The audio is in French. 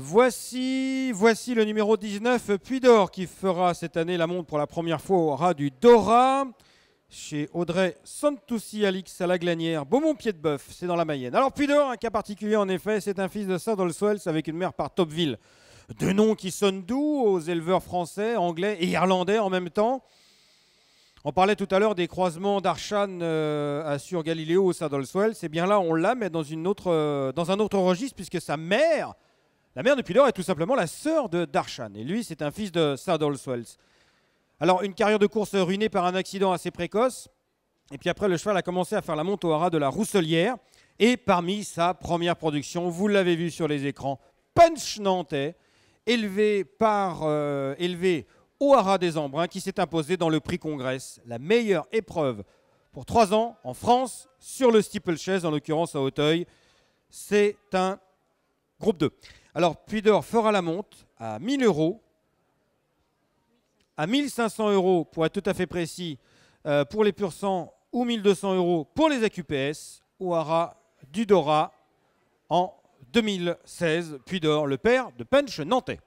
Voici, voici le numéro 19, Puy d'Or, qui fera cette année la montre pour la première fois au ras du Dora, chez Audrey Santoussi, Alix à la Glanière, Beaumont-Pied-de-Bœuf, c'est dans la Mayenne. Alors Puy un cas particulier en effet, c'est un fils de saint Swells avec une mère par Topville. Deux noms qui sonnent doux aux éleveurs français, anglais et irlandais en même temps. On parlait tout à l'heure des croisements d'Archan euh, à sur Galiléo au Saddle Swells. C'est eh bien là, on la met dans, une autre, euh, dans un autre registre puisque sa mère la mère depuis lors est tout simplement la sœur de Darshan, et lui, c'est un fils de Saddleswells. Alors, une carrière de course ruinée par un accident assez précoce, et puis après, le cheval a commencé à faire la monte au haras de la Rousselière, et parmi sa première production, vous l'avez vu sur les écrans, Punch Nantais, élevé, par, euh, élevé au haras des Embruns, qui s'est imposé dans le prix Congrès, la meilleure épreuve pour trois ans en France, sur le steeple steeplechase, en l'occurrence à Auteuil. C'est un Groupe 2. Alors, Puy fera la monte à 1000 euros, à 1500 euros pour être tout à fait précis, euh, pour les pur ou ou 1200 euros pour les AQPS, du Dudora en 2016, Puy le père de Punch Nantais.